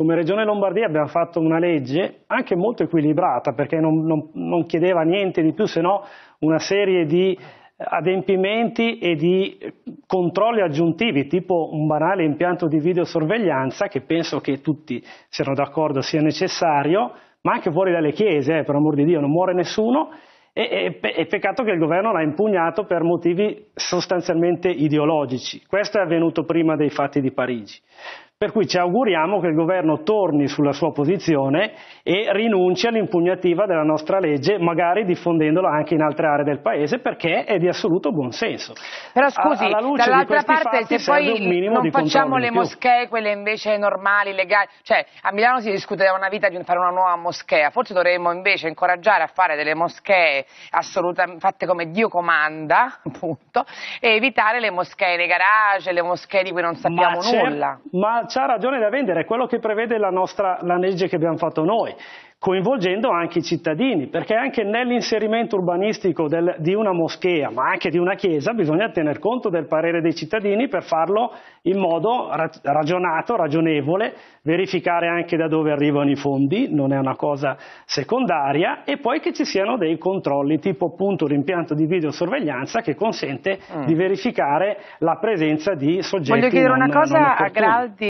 Come Regione Lombardia abbiamo fatto una legge anche molto equilibrata perché non, non, non chiedeva niente di più se no una serie di eh, adempimenti e di controlli aggiuntivi, tipo un banale impianto di videosorveglianza che penso che tutti siano d'accordo sia necessario, ma anche fuori dalle chiese, eh, per amor di Dio, non muore nessuno. E, e, e peccato che il governo l'ha impugnato per motivi sostanzialmente ideologici. Questo è avvenuto prima dei fatti di Parigi. Per cui ci auguriamo che il governo torni sulla sua posizione e rinunci all'impugnativa della nostra legge, magari diffondendola anche in altre aree del paese, perché è di assoluto buon senso. Però scusi, dall'altra parte se poi non facciamo le moschee, quelle invece normali, legali, cioè a Milano si discute da una vita di fare una nuova moschea, forse dovremmo invece incoraggiare a fare delle moschee fatte come Dio comanda, appunto, e evitare le moschee nei garage, le moschee di cui non sappiamo certo, nulla. Ma ha ragione da vendere, è quello che prevede la, nostra, la legge che abbiamo fatto noi, coinvolgendo anche i cittadini, perché anche nell'inserimento urbanistico del, di una moschea, ma anche di una chiesa, bisogna tener conto del parere dei cittadini per farlo in modo ragionato, ragionevole, verificare anche da dove arrivano i fondi, non è una cosa secondaria, e poi che ci siano dei controlli, tipo appunto l'impianto di videosorveglianza che consente mm. di verificare la presenza di soggetti Voglio chiedere una cosa a Graldi